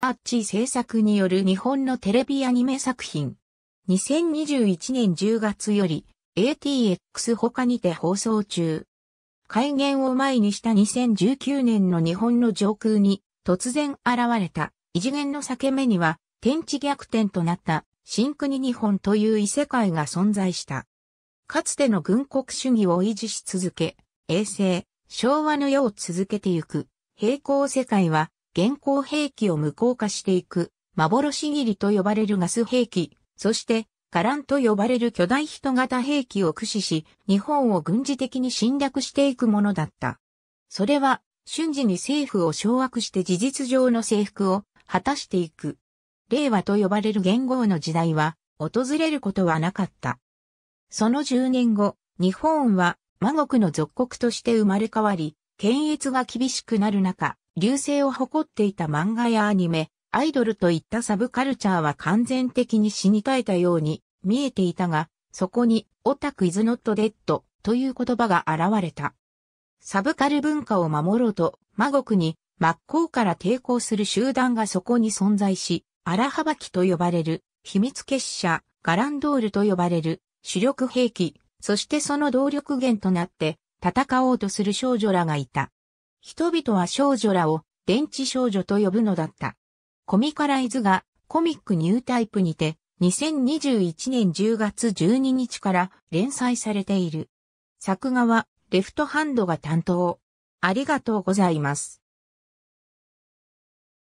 アッチ制作による日本のテレビアニメ作品。2021年10月より ATX 他にて放送中。改元を前にした2019年の日本の上空に突然現れた異次元の裂け目には天地逆転となった新国日本という異世界が存在した。かつての軍国主義を維持し続け、衛星、昭和の世を続けてゆく、平行世界は現行兵器を無効化していく、幻切りと呼ばれるガス兵器、そして、カランと呼ばれる巨大人型兵器を駆使し、日本を軍事的に侵略していくものだった。それは、瞬時に政府を掌握して事実上の征服を果たしていく。令和と呼ばれる元号の時代は、訪れることはなかった。その10年後、日本は、魔国の属国として生まれ変わり、検閲が厳しくなる中、流星を誇っていた漫画やアニメ、アイドルといったサブカルチャーは完全的に死に絶えたように見えていたが、そこにオタクイズノットデッドという言葉が現れた。サブカル文化を守ろうと、魔国に真っ向から抵抗する集団がそこに存在し、荒はばきと呼ばれる、秘密結社、ガランドールと呼ばれる、主力兵器、そしてその動力源となって、戦おうとする少女らがいた。人々は少女らを電池少女と呼ぶのだった。コミカライズがコミックニュータイプにて2021年10月12日から連載されている。作画はレフトハンドが担当。ありがとうございます。